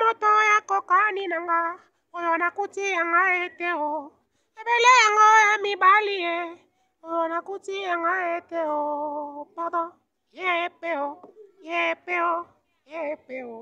moto ya kokani nanga oyo nakuti yanga ete o ebele yango ya mibali ye oyo nakuti yanga ete o pardon ye pe o ye pe o ye pe o